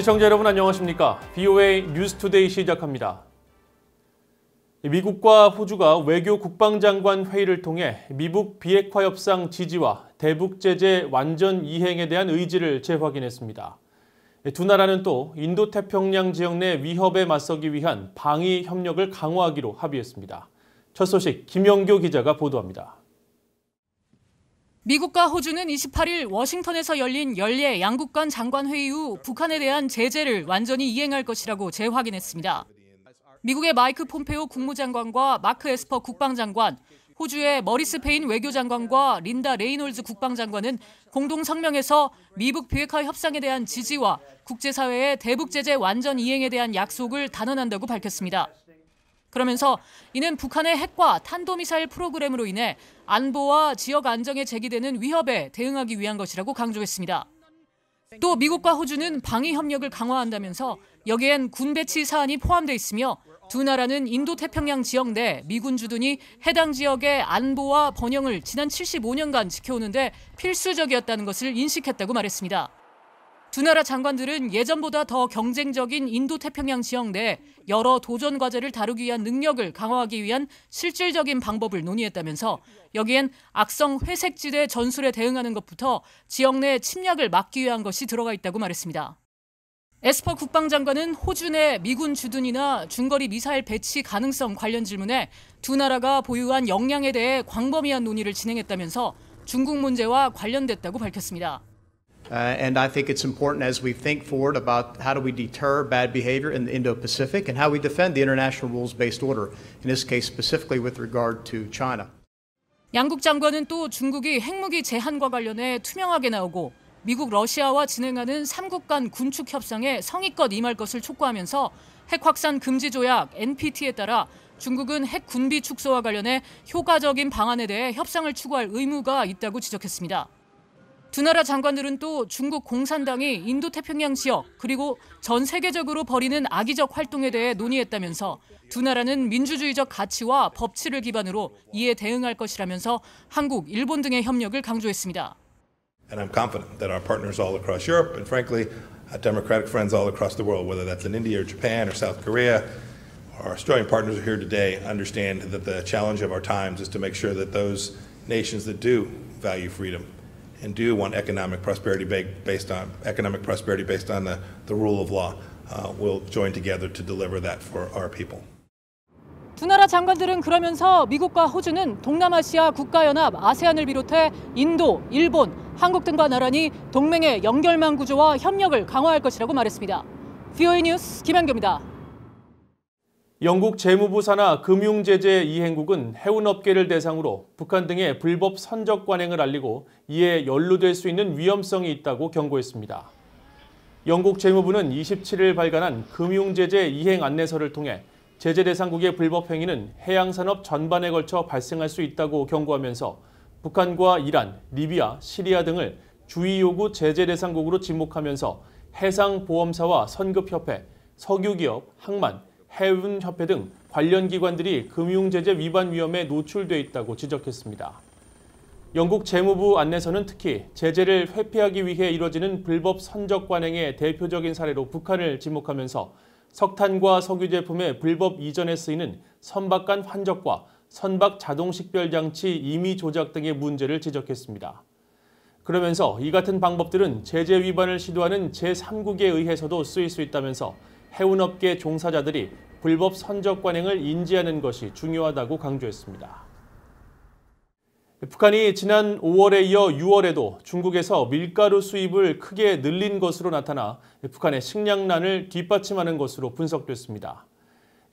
시청자 여러분 안녕하십니까? BOA 뉴스투데이 시작합니다. 미국과 호주가 외교 국방장관 회의를 통해 미북 비핵화 협상 지지와 대북 제재 완전 이행에 대한 의지를 재확인했습니다. 두 나라는 또 인도태평양 지역 내 위협에 맞서기 위한 방위 협력을 강화하기로 합의했습니다. 첫 소식 김영교 기자가 보도합니다. 미국과 호주는 28일 워싱턴에서 열린 연례 양국 간 장관 회의 후 북한에 대한 제재를 완전히 이행할 것이라고 재확인했습니다. 미국의 마이크 폼페오 국무장관과 마크 에스퍼 국방장관, 호주의 머리스 페인 외교장관과 린다 레이놀즈 국방장관은 공동 성명에서 미북 비핵화 협상에 대한 지지와 국제사회의 대북 제재 완전 이행에 대한 약속을 단언한다고 밝혔습니다. 그러면서 이는 북한의 핵과 탄도미사일 프로그램으로 인해 안보와 지역 안정에 제기되는 위협에 대응하기 위한 것이라고 강조했습니다. 또 미국과 호주는 방위 협력을 강화한다면서 여기엔 군 배치 사안이 포함돼 있으며 두 나라는 인도태평양 지역 내 미군 주둔이 해당 지역의 안보와 번영을 지난 75년간 지켜오는데 필수적이었다는 것을 인식했다고 말했습니다. 두 나라 장관들은 예전보다 더 경쟁적인 인도태평양 지역 내 여러 도전 과제를 다루기 위한 능력을 강화하기 위한 실질적인 방법을 논의했다면서 여기엔 악성 회색지대 전술에 대응하는 것부터 지역 내 침략을 막기 위한 것이 들어가 있다고 말했습니다. 에스퍼 국방장관은 호주 내 미군 주둔이나 중거리 미사일 배치 가능성 관련 질문에 두 나라가 보유한 역량에 대해 광범위한 논의를 진행했다면서 중국 문제와 관련됐다고 밝혔습니다. Uh, and I think it's important as we think forward about how do we deter bad behavior in the Indo Pacific and how we defend the international rules based order, in this case specifically with regard to China. 양국 장관은 또 중국이 핵무기 제한과 관련해 투명하게 나오고 미국, 러시아와 진행하는 3국 간 군축 협상에 성의껏 임할 것을 촉구하면서 핵 확산 금지 조약 NPT에 따라 중국은 핵 군비 축소와 관련해 효과적인 방안에 대해 협상을 추구할 의무가 있다고 지적했습니다. 두 나라 장관들은 또 중국 공산당이 인도태평양 지역 그리고 전 세계적으로 벌이는 악의적 활동에 대해 논의했다면서 두 나라는 민주주의적 가치와 법치를 기반으로 이에 대응할 것이라면서 한국, 일본 등의 협력을 강조했습니다. And I'm confident that our partners all across Europe and frankly our democratic friends all across the world whether that's in India or Japan or South Korea our Australian partners who are here today understand that the challenge of our times is to make sure that those nations that do value freedom and do want economic prosperity based on economic prosperity based on the, the rule of law uh, will join together to deliver that for our people. 두 나라 장관들은 그러면서 미국과 호주는 동남아시아 국가연합 아세안을 비롯해 인도, 일본, 한국 등과 나란히 동맹의 연결망 구조와 협력을 강화할 것이라고 말했습니다. VOA 뉴스 김한규입니다. 영국 재무부 산하 금융제재 이행국은 해운업계를 대상으로 북한 등의 불법 선적 관행을 알리고 이에 연루될 수 있는 위험성이 있다고 경고했습니다. 영국 재무부는 27일 발간한 금융제재 이행 안내서를 통해 제재 대상국의 불법 행위는 해양산업 전반에 걸쳐 발생할 수 있다고 경고하면서 북한과 이란, 리비아, 시리아 등을 주의 요구 제재 대상국으로 지목하면서 해상보험사와 선급협회, 석유기업, 항만, 해운협회 등 관련 기관들이 금융제재 위반 위험에 노출돼 있다고 지적했습니다. 영국 재무부 안내서는 특히 제재를 회피하기 위해 이뤄지는 불법 선적 관행의 대표적인 사례로 북한을 지목하면서 석탄과 석유 제품의 불법 이전에 쓰이는 선박 간 환적과 선박 자동 식별 장치 임의 조작 등의 문제를 지적했습니다. 그러면서 이 같은 방법들은 제재 위반을 시도하는 제3국에 의해서도 쓰일 수 있다면서 해운업계 종사자들이 불법 선적 관행을 인지하는 것이 중요하다고 강조했습니다. 북한이 지난 5월에 이어 6월에도 중국에서 밀가루 수입을 크게 늘린 것으로 나타나 북한의 식량난을 뒷받침하는 것으로 분석됐습니다.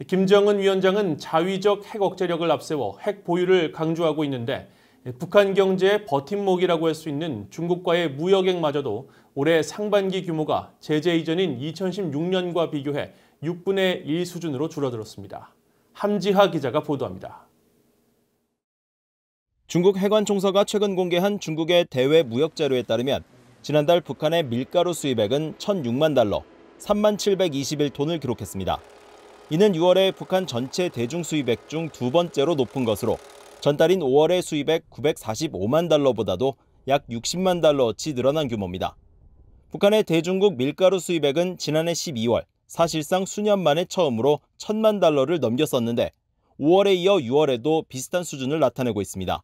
김정은 위원장은 자위적 핵 억제력을 앞세워 핵 보유를 강조하고 있는데 예, 북한 경제의 버팀목이라고 할 수 있는 중국과의 무역액마저도 올해 상반기 규모가 제재 이전인 2016년과 비교해 6분의 1 수준으로 줄어들었습니다. 함지하 기자가 보도합니다. 중국 해관총서가 최근 공개한 중국의 대외 무역 자료에 따르면 지난달 북한의 밀가루 수입액은 1,006만 달러, 3만 721톤을 기록했습니다. 이는 6월에 북한 전체 대중 수입액 중 두 번째로 높은 것으로 전달인 5월의 수입액 945만 달러보다도 약 60만 달러치 늘어난 규모입니다. 북한의 대중국 밀가루 수입액은 지난해 12월 사실상 수년 만에 처음으로 1천만 달러를 넘겼었는데 5월에 이어 6월에도 비슷한 수준을 나타내고 있습니다.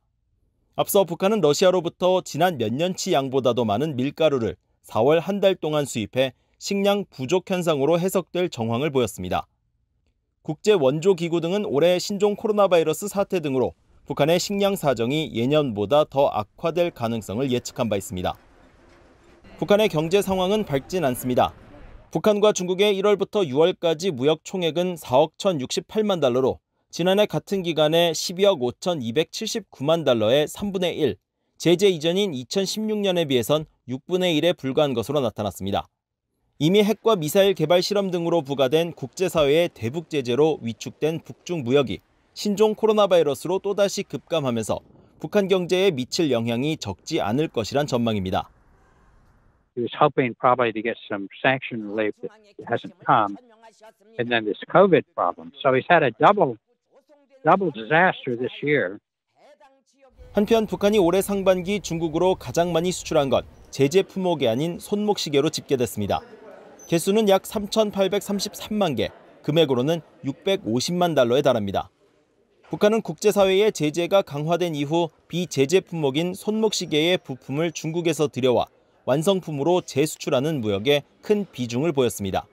앞서 북한은 러시아로부터 지난 몇 년치 양보다도 많은 밀가루를 4월 한 달 동안 수입해 식량 부족 현상으로 해석될 정황을 보였습니다. 국제 원조 기구 등은 올해 신종 코로나 바이러스 사태 등으로 북한의 식량 사정이 예년보다 더 악화될 가능성을 예측한 바 있습니다. 북한의 경제 상황은 밝진 않습니다. 북한과 중국의 1월부터 6월까지 무역 총액은 4억 1,068만 달러로 지난해 같은 기간에 12억 5,279만 달러의 3분의 1, 제재 이전인 2016년에 비해선 6분의 1에 불과한 것으로 나타났습니다. 이미 핵과 미사일 개발 실험 등으로 부과된 국제사회의 대북 제재로 위축된 북중 무역이 신종 코로나 바이러스로 또다시 급감하면서 북한 경제에 미칠 영향이 적지 않을 것이란 전망입니다. He was hoping probably to get some sanction relief that hasn't come, and then this COVID problem. So he's had a double, double disaster this year. 한편 북한이 올해 상반기 중국으로 가장 많이 수출한 건 제재 품목이 아닌 손목 시계로 집계됐습니다. 개수는 약 3,833만 개, 금액으로는 650만 달러에 달합니다. 북한은 국제사회의 제재가 강화된 이후 비제재 품목인 손목시계의 부품을 중국에서 들여와 완성품으로 재수출하는 무역에 큰 비중을 보였습니다.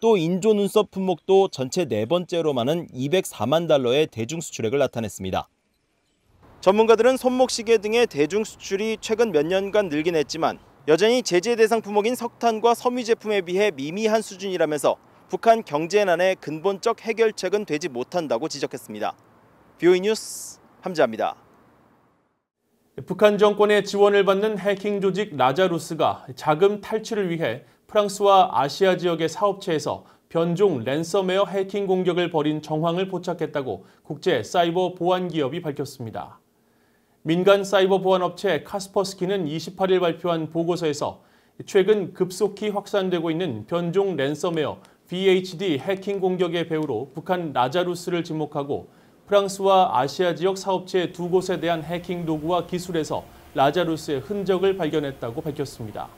또 인조 눈썹 품목도 전체 네 번째로 많은 204만 달러의 대중 수출액을 나타냈습니다. 전문가들은 손목시계 등의 대중 수출이 최근 몇 년간 늘긴 했지만 여전히 제재 대상 품목인 석탄과 섬유 제품에 비해 미미한 수준이라면서 북한 경제난의 근본적 해결책은 되지 못한다고 지적했습니다. 뷰이 뉴스 함자입니다. 북한 정권의 지원을 받는 해킹 조직 라자루스가 자금 탈취를 위해 프랑스와 아시아 지역의 사업체에서 변종 랜섬웨어 해킹 공격을 벌인 정황을 포착했다고 국제 사이버 보안 기업이 밝혔습니다. 민간 사이버 보안 업체 카스퍼스키는 28일 발표한 보고서에서 최근 급속히 확산되고 있는 변종 랜섬웨어 VHD 해킹 공격의 배후로 북한 라자루스를 지목하고 프랑스와 아시아 지역 사업체 두 곳에 대한 해킹 도구와 기술에서 라자루스의 흔적을 발견했다고 밝혔습니다.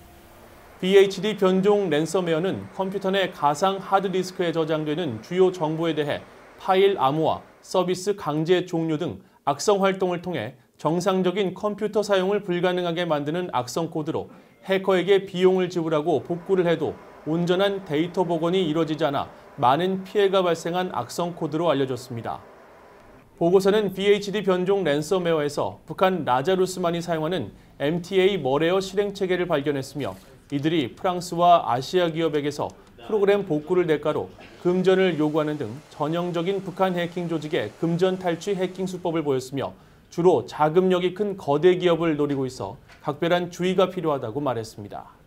BHD 변종 랜섬웨어는 컴퓨터 내 가상 하드디스크에 저장되는 주요 정보에 대해 파일 암호화, 서비스 강제 종료 등 악성 활동을 통해 정상적인 컴퓨터 사용을 불가능하게 만드는 악성 코드로 해커에게 비용을 지불하고 복구를 해도 온전한 데이터 복원이 이뤄지지 않아 많은 피해가 발생한 악성 코드로 알려졌습니다. 보고서는 BHD 변종 랜섬웨어에서 북한 라자루스만이 사용하는 MTA 머레어 실행 체계를 발견했으며 이들이 프랑스와 아시아 기업에게서 프로그램 복구를 대가로 금전을 요구하는 등 전형적인 북한 해킹 조직의 금전 탈취 해킹 수법을 보였으며 주로 자금력이 큰 거대 기업을 노리고 있어 각별한 주의가 필요하다고 말했습니다.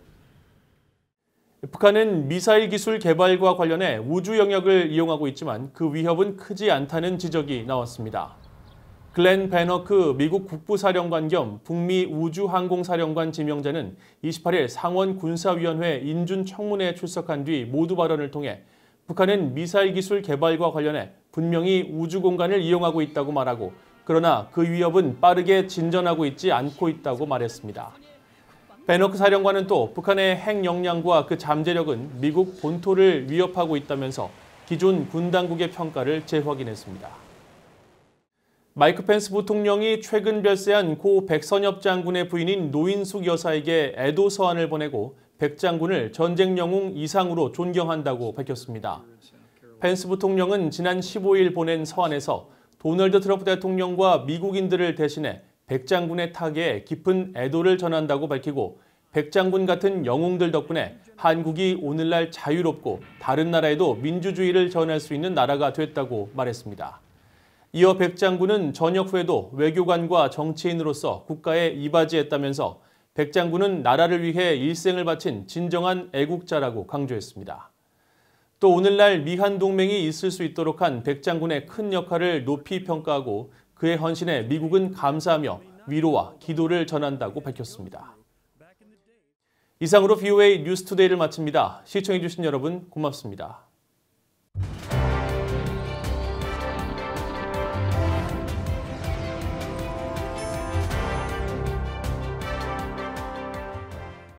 북한은 미사일 기술 개발과 관련해 우주 영역을 이용하고 있지만 그 위협은 크지 않다는 지적이 나왔습니다. 글렌 베너크 미국 국부사령관 겸 북미 우주항공사령관 지명자는 28일 상원 군사위원회 인준 청문회에 출석한 뒤 모두 발언을 통해 북한은 미사일 기술 개발과 관련해 분명히 우주 공간을 이용하고 있다고 말하고 그러나 그 위협은 빠르게 진전하고 있지 않고 있다고 말했습니다. 베너크 사령관은 또 북한의 핵 역량과 그 잠재력은 미국 본토를 위협하고 있다면서 기존 군 당국의 평가를 재확인했습니다. 마이크 펜스 부통령이 최근 별세한 고 백선엽 장군의 부인인 노인숙 여사에게 애도 서한을 보내고 백 장군을 전쟁 영웅 이상으로 존경한다고 밝혔습니다. 펜스 부통령은 지난 15일 보낸 서한에서 도널드 트럼프 대통령과 미국인들을 대신해 백장군의 타계에 깊은 애도를 전한다고 밝히고 백장군 같은 영웅들 덕분에 한국이 오늘날 자유롭고 다른 나라에도 민주주의를 전할 수 있는 나라가 됐다고 말했습니다. 이어 백장군은 전역 후에도 외교관과 정치인으로서 국가에 이바지했다면서 백장군은 나라를 위해 일생을 바친 진정한 애국자라고 강조했습니다. 또 오늘날 미한 동맹이 있을 수 있도록 한 백장군의 큰 역할을 높이 평가하고 그의 헌신에 미국은 감사하며 위로와 기도를 전한다고 밝혔습니다. 이상으로 VOA 뉴스투데이를 마칩니다. 시청해주신 여러분 고맙습니다.